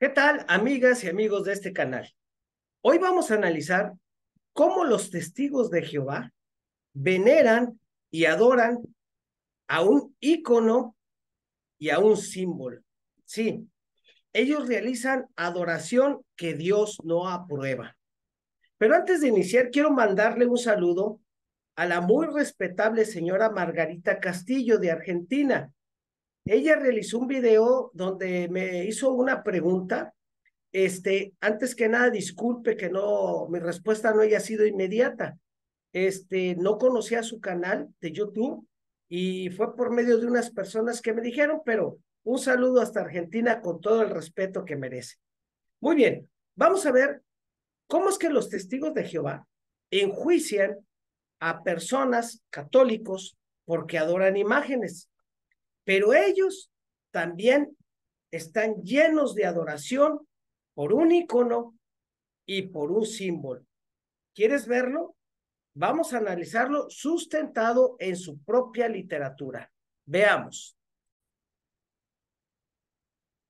¿Qué tal, amigas y amigos de este canal? Hoy vamos a analizar cómo los testigos de Jehová veneran y adoran a un ícono y a un símbolo. Sí, ellos realizan adoración que Dios no aprueba. Pero antes de iniciar, quiero mandarle un saludo a la muy respetable señora Margarita Castillo de Argentina, ella realizó un video donde me hizo una pregunta. Este, antes que nada, disculpe que no, mi respuesta no haya sido inmediata. Este, no conocía su canal de YouTube y fue por medio de unas personas que me dijeron, pero un saludo hasta Argentina con todo el respeto que merece. Muy bien, vamos a ver cómo es que los testigos de Jehová enjuician a personas católicos porque adoran imágenes. Pero ellos también están llenos de adoración por un icono y por un símbolo. ¿Quieres verlo? Vamos a analizarlo sustentado en su propia literatura. Veamos.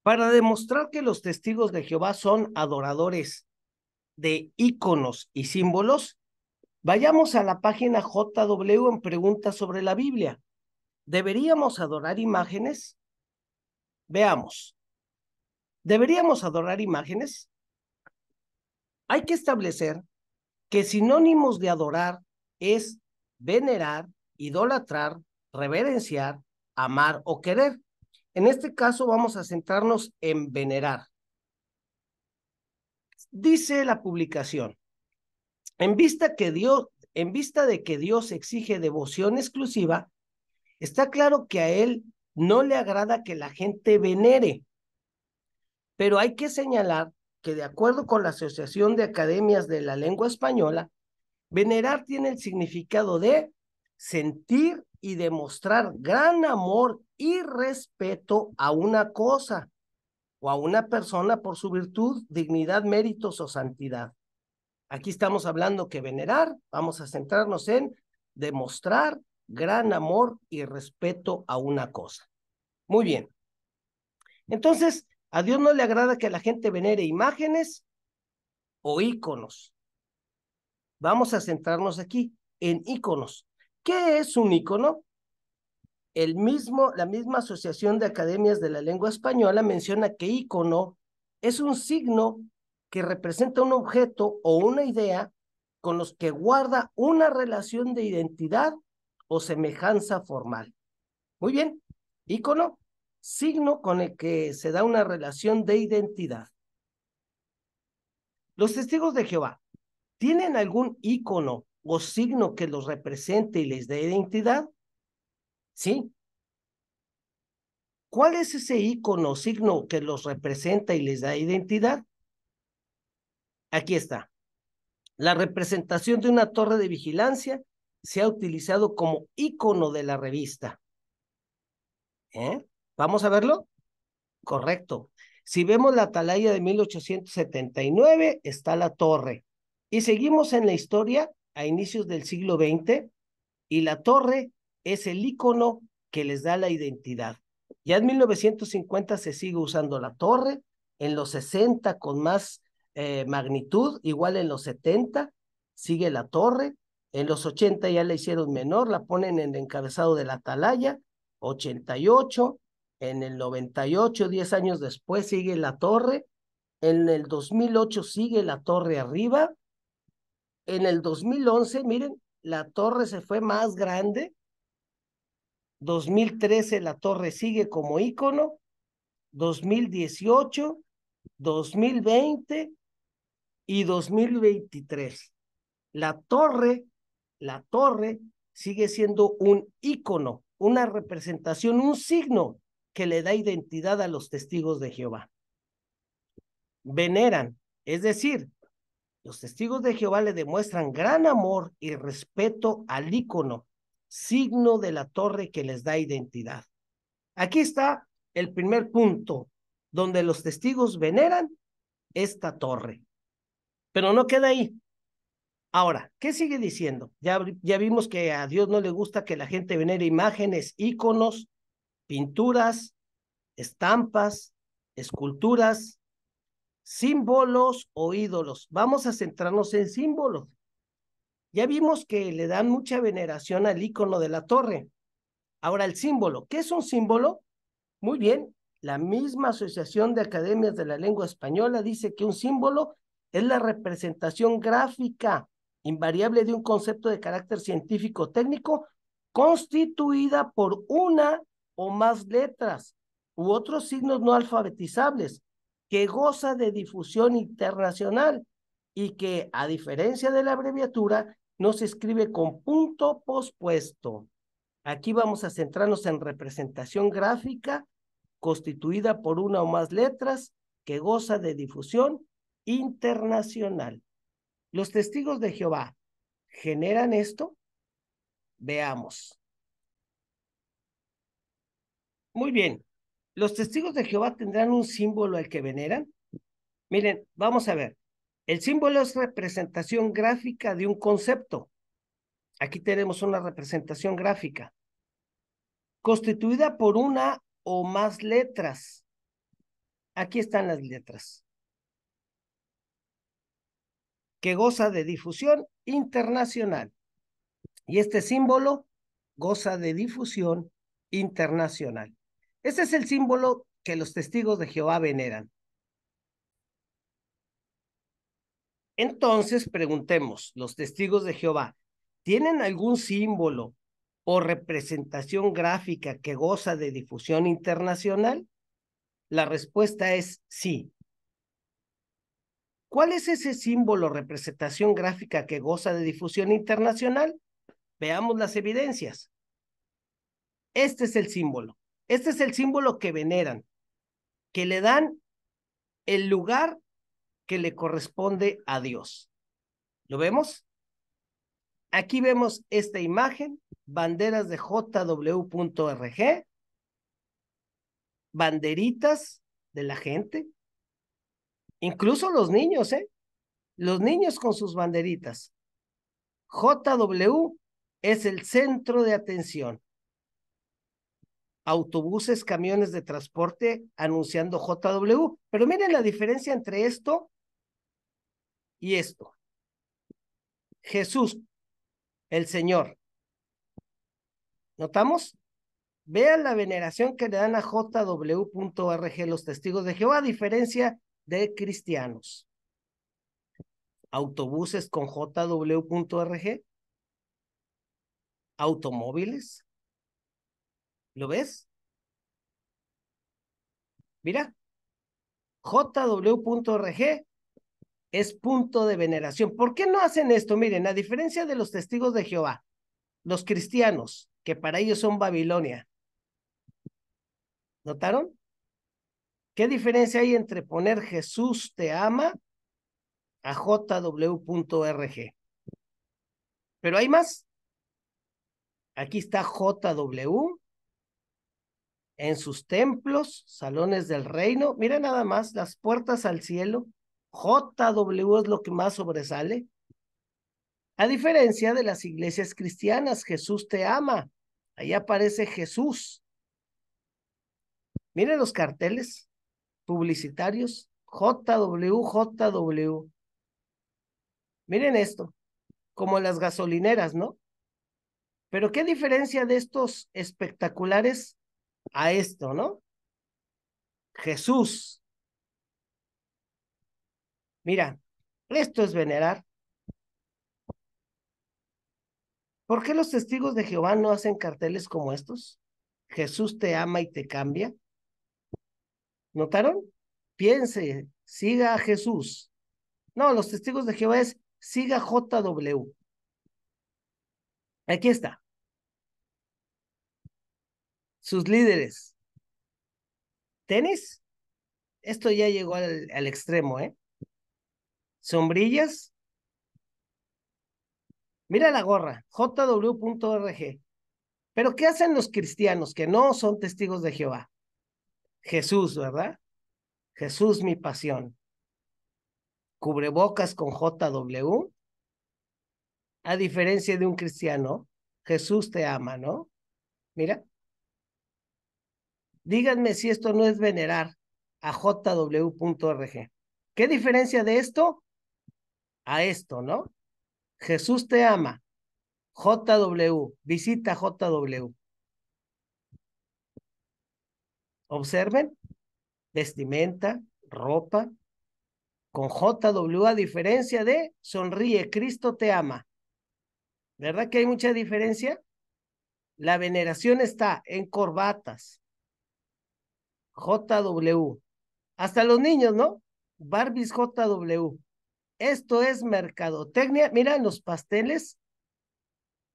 Para demostrar que los testigos de Jehová son adoradores de íconos y símbolos, vayamos a la página JW en preguntas sobre la Biblia. ¿Deberíamos adorar imágenes? Veamos. ¿Deberíamos adorar imágenes? Hay que establecer que sinónimos de adorar es venerar, idolatrar, reverenciar, amar o querer. En este caso vamos a centrarnos en venerar. Dice la publicación, en vista, que Dios, en vista de que Dios exige devoción exclusiva, Está claro que a él no le agrada que la gente venere, pero hay que señalar que de acuerdo con la Asociación de Academias de la Lengua Española, venerar tiene el significado de sentir y demostrar gran amor y respeto a una cosa o a una persona por su virtud, dignidad, méritos o santidad. Aquí estamos hablando que venerar, vamos a centrarnos en demostrar gran amor y respeto a una cosa. Muy bien. Entonces, a Dios no le agrada que la gente venere imágenes o íconos. Vamos a centrarnos aquí en íconos. ¿Qué es un ícono? El mismo, la misma Asociación de Academias de la Lengua Española menciona que ícono es un signo que representa un objeto o una idea con los que guarda una relación de identidad o semejanza formal. Muy bien, ícono, signo con el que se da una relación de identidad. Los testigos de Jehová, ¿tienen algún ícono o signo que los represente y les dé identidad? Sí. ¿Cuál es ese ícono o signo que los representa y les da identidad? Aquí está. La representación de una torre de vigilancia se ha utilizado como icono de la revista. ¿Eh? ¿Vamos a verlo? Correcto. Si vemos la atalaya de 1879, está la torre. Y seguimos en la historia a inicios del siglo XX y la torre es el icono que les da la identidad. Ya en 1950 se sigue usando la torre, en los 60 con más eh, magnitud, igual en los 70 sigue la torre, en los 80 ya la hicieron menor, la ponen en el encabezado de la atalaya, 88. En el 98, 10 años después, sigue la torre. En el 2008 sigue la torre arriba. En el 2011, miren, la torre se fue más grande. 2013 la torre sigue como ícono. 2018, 2020 y 2023. La torre la torre sigue siendo un ícono, una representación, un signo que le da identidad a los testigos de Jehová. Veneran, es decir, los testigos de Jehová le demuestran gran amor y respeto al ícono, signo de la torre que les da identidad. Aquí está el primer punto donde los testigos veneran esta torre. Pero no queda ahí. Ahora, ¿qué sigue diciendo? Ya, vimos que a Dios no le gusta que la gente venere imágenes, íconos, pinturas, estampas, esculturas, símbolos o ídolos. Vamos a centrarnos en símbolos. Ya vimos que le dan mucha veneración al ícono de la torre. Ahora el símbolo. ¿Qué es un símbolo? Muy bien, la misma Asociación de Academias de la Lengua Española dice que un símbolo es la representación gráfica invariable de un concepto de carácter científico técnico constituida por una o más letras u otros signos no alfabetizables que goza de difusión internacional y que, a diferencia de la abreviatura, no se escribe con punto pospuesto. Aquí vamos a centrarnos en representación gráfica constituida por una o más letras que goza de difusión internacional. ¿Los testigos de Jehová generan esto? Veamos. Muy bien. ¿Los testigos de Jehová tendrán un símbolo al que veneran? Miren, vamos a ver. El símbolo es representación gráfica de un concepto. Aquí tenemos una representación gráfica constituida por una o más letras. Aquí están las letras que goza de difusión internacional. Y este símbolo goza de difusión internacional. Ese es el símbolo que los testigos de Jehová veneran. Entonces preguntemos, los testigos de Jehová, ¿tienen algún símbolo o representación gráfica que goza de difusión internacional? La respuesta es sí. ¿Cuál es ese símbolo representación gráfica que goza de difusión internacional? Veamos las evidencias. Este es el símbolo. Este es el símbolo que veneran, que le dan el lugar que le corresponde a Dios. ¿Lo vemos? Aquí vemos esta imagen, banderas de jw.org, banderitas de la gente, Incluso los niños, ¿eh? Los niños con sus banderitas. JW es el centro de atención. Autobuses, camiones de transporte anunciando JW. Pero miren la diferencia entre esto y esto. Jesús, el Señor. ¿Notamos? Vean la veneración que le dan a jw.org los testigos de Jehová, diferencia de cristianos. Autobuses con jw.org. Automóviles. ¿Lo ves? Mira, jw.org es punto de veneración. ¿Por qué no hacen esto? Miren, a diferencia de los testigos de Jehová, los cristianos, que para ellos son Babilonia. ¿Notaron? ¿Qué diferencia hay entre poner Jesús te ama a jw.org? Pero hay más. Aquí está JW en sus templos, salones del reino. Mira nada más las puertas al cielo. JW es lo que más sobresale. A diferencia de las iglesias cristianas, Jesús te ama. Ahí aparece Jesús. Miren los carteles publicitarios, JW JW Miren esto, como las gasolineras, ¿no? Pero qué diferencia de estos espectaculares a esto, ¿no? Jesús. Mira, esto es venerar. ¿Por qué los testigos de Jehová no hacen carteles como estos? Jesús te ama y te cambia. ¿Notaron? Piense, siga a Jesús. No, los testigos de Jehová es siga JW. Aquí está. Sus líderes. Tenis. Esto ya llegó al, extremo, ¿eh? Sombrillas. Mira la gorra, jw.org. Pero ¿qué hacen los cristianos que no son testigos de Jehová? Jesús, ¿verdad? Jesús, mi pasión. Cubrebocas con JW. A diferencia de un cristiano, Jesús te ama, ¿no? Mira. Díganme si esto no es venerar a jw.org. ¿Qué diferencia de esto? A esto, ¿no? Jesús te ama. JW, visita JW. Observen, vestimenta, ropa, con JW a diferencia de sonríe, Cristo te ama. ¿Verdad que hay mucha diferencia? La veneración está en corbatas, JW, hasta los niños, ¿no? Barbies JW. Esto es mercadotecnia. Mira los pasteles.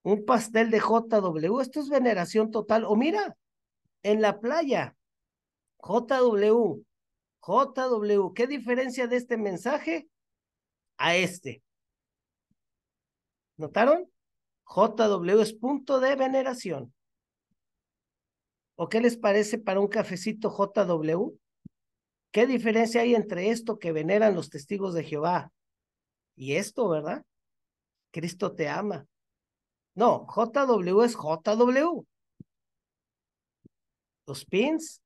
Un pastel de JW. Esto es veneración total. O mira, en la playa, JW, JW, ¿qué diferencia de este mensaje a este? ¿Notaron? JW es punto de veneración. ¿O qué les parece para un cafecito JW? ¿Qué diferencia hay entre esto que veneran los testigos de Jehová y esto, verdad? Cristo te ama. No, JW es JW. Los pins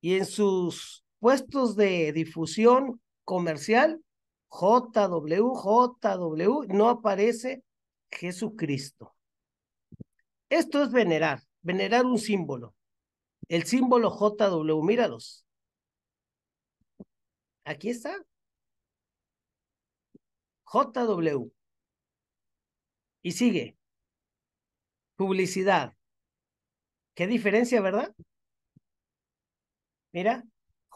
y en sus puestos de difusión comercial, JW, JW, no aparece Jesucristo. Esto es venerar, venerar un símbolo. El símbolo JW, míralos. Aquí está. JW. Y sigue. Publicidad. Qué diferencia, ¿verdad? Mira,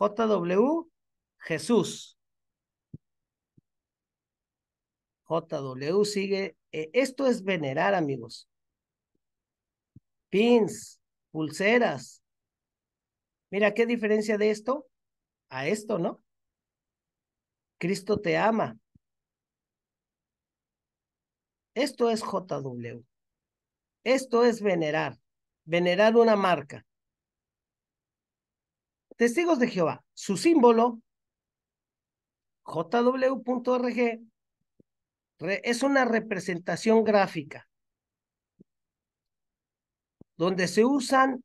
JW Jesús. JW sigue. Eh, esto es venerar, amigos. Pins, pulseras. Mira, ¿qué diferencia de esto a esto, no? Cristo te ama. Esto es JW. Esto es venerar. Venerar una marca. Testigos de Jehová, su símbolo, jw.org, es una representación gráfica donde se usan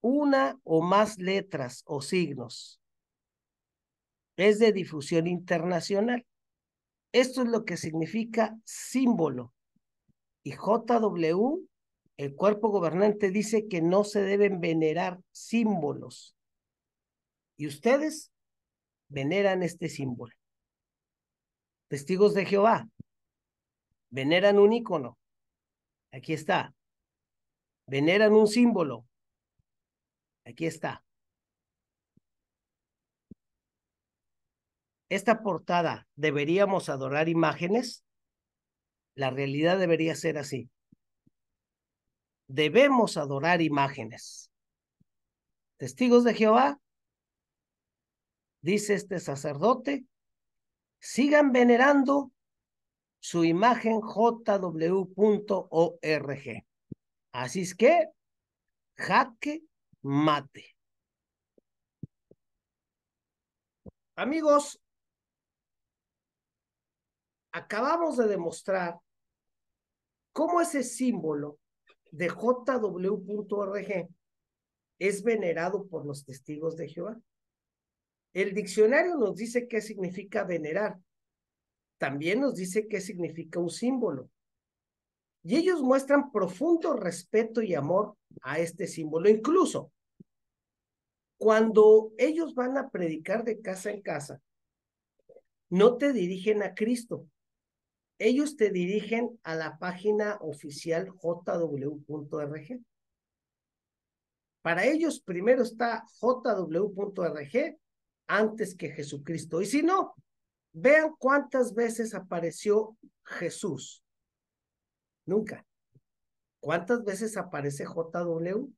una o más letras o signos. Es de difusión internacional. Esto es lo que significa símbolo. Y JW, el cuerpo gobernante, dice que no se deben venerar símbolos. Y ustedes veneran este símbolo. Testigos de Jehová, veneran un ícono. Aquí está. Veneran un símbolo. Aquí está. Esta portada, ¿deberíamos adorar imágenes? La realidad debería ser así. Debemos adorar imágenes. Testigos de Jehová, dice este sacerdote, sigan venerando su imagen jw.org. Así es que, jaque mate. Amigos, acabamos de demostrar cómo ese símbolo de jw.org es venerado por los testigos de Jehová. El diccionario nos dice qué significa venerar. También nos dice qué significa un símbolo. Y ellos muestran profundo respeto y amor a este símbolo. Incluso cuando ellos van a predicar de casa en casa, no te dirigen a Cristo. Ellos te dirigen a la página oficial jw.org. Para ellos primero está jw.org antes que Jesucristo. Y si no, vean cuántas veces apareció Jesús. Nunca. ¿Cuántas veces aparece JW?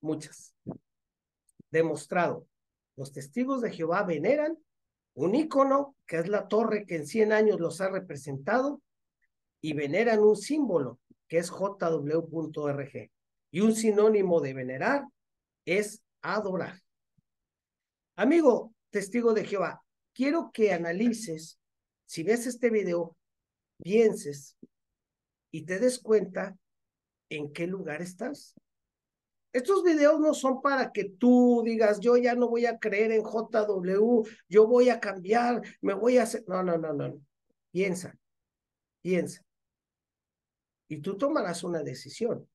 Muchas. Demostrado. Los testigos de Jehová veneran un icono que es la torre que en 100 años los ha representado, y veneran un símbolo, que es jw.org. Y un sinónimo de venerar es adorar. Amigo, testigo de Jehová, quiero que analices, si ves este video, pienses y te des cuenta en qué lugar estás. Estos videos no son para que tú digas, yo ya no voy a creer en JW, yo voy a cambiar, me voy a hacer. No, no, no, no. Piensa, piensa. Y tú tomarás una decisión.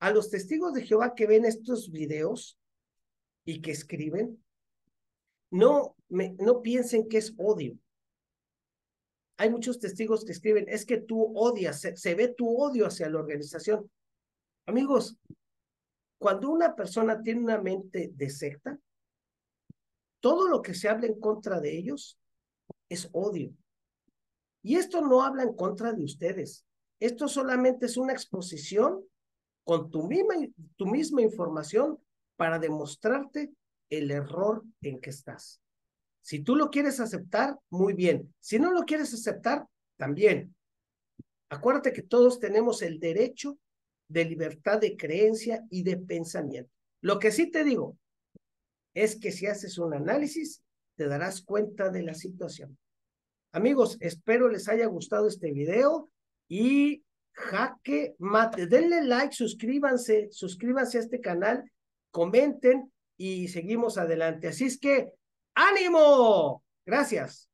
A los testigos de Jehová que ven estos videos y que escriben, no, no piensen que es odio. Hay muchos testigos que escriben, es que tú odias, se, ve tu odio hacia la organización. Amigos, cuando una persona tiene una mente de secta, todo lo que se habla en contra de ellos es odio. Y esto no habla en contra de ustedes. Esto solamente es una exposición con tu misma, tu misma información para demostrarte el error en que estás. Si tú lo quieres aceptar, muy bien. Si no lo quieres aceptar, también. Acuérdate que todos tenemos el derecho de libertad de creencia y de pensamiento. Lo que sí te digo es que si haces un análisis, te darás cuenta de la situación. Amigos, espero les haya gustado este video y jaque mate. Denle like, suscríbanse, suscríbanse a este canal, comenten y seguimos adelante. Así es que ánimo. Gracias.